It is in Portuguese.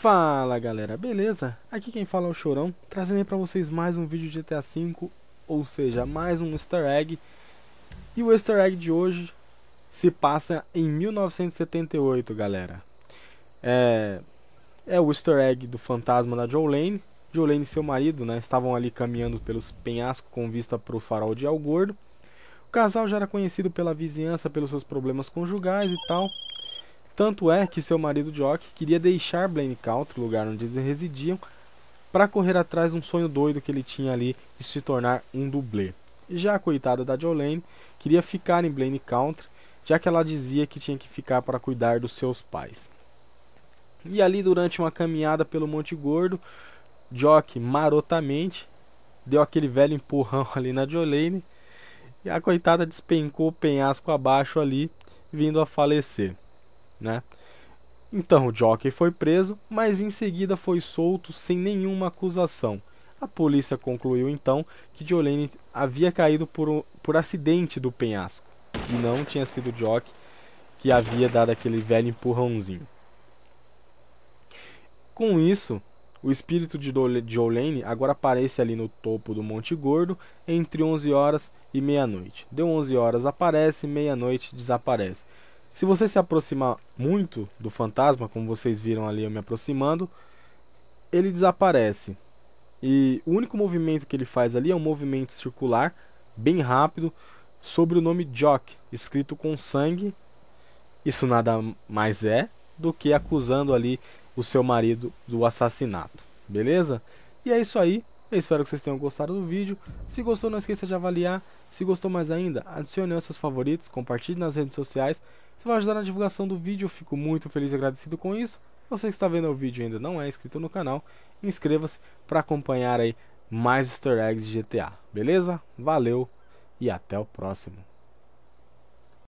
Fala galera, beleza? Aqui quem fala é o Chorão, trazendo para vocês mais um vídeo de GTA V, ou seja, mais um easter egg. E o easter egg de hoje se passa em 1978, galera. É, é o easter egg do fantasma da Jolene. Jolene e seu marido né, estavam ali caminhando pelos penhascos com vista para o farol de Algordo. O casal já era conhecido pela vizinhança pelos seus problemas conjugais e tal, tanto é que seu marido Jock queria deixar Blaine Country, o lugar onde eles residiam, para correr atrás de um sonho doido que ele tinha ali de se tornar um dublê. Já a coitada da Jolene queria ficar em Blaine Country, já que ela dizia que tinha que ficar para cuidar dos seus pais. E ali durante uma caminhada pelo Monte Gordo, Jock marotamente deu aquele velho empurrão ali na Jolene e a coitada despencou o penhasco abaixo ali, vindo a falecer né? Então o jockey foi preso, mas em seguida foi solto sem nenhuma acusação. A polícia concluiu então que Jolene havia caído por, por acidente do penhasco e não tinha sido Jock que havia dado aquele velho empurrãozinho. Com isso, o espírito de Jolene agora aparece ali no topo do Monte Gordo entre 11 horas e meia-noite. Deu 11 horas, aparece, meia-noite, desaparece. Se você se aproximar muito do fantasma, como vocês viram ali eu me aproximando, ele desaparece. E o único movimento que ele faz ali é um movimento circular, bem rápido, sobre o nome Jock, escrito com sangue. Isso nada mais é do que acusando ali o seu marido do assassinato, beleza? E é isso aí. Eu espero que vocês tenham gostado do vídeo. Se gostou, não esqueça de avaliar. Se gostou mais ainda, adicione aos seus favoritos, compartilhe nas redes sociais. Isso vai ajudar na divulgação do vídeo. Eu fico muito feliz e agradecido com isso. Você que está vendo o vídeo e ainda não é inscrito no canal, inscreva-se para acompanhar aí mais easter eggs de GTA. Beleza? Valeu e até o próximo.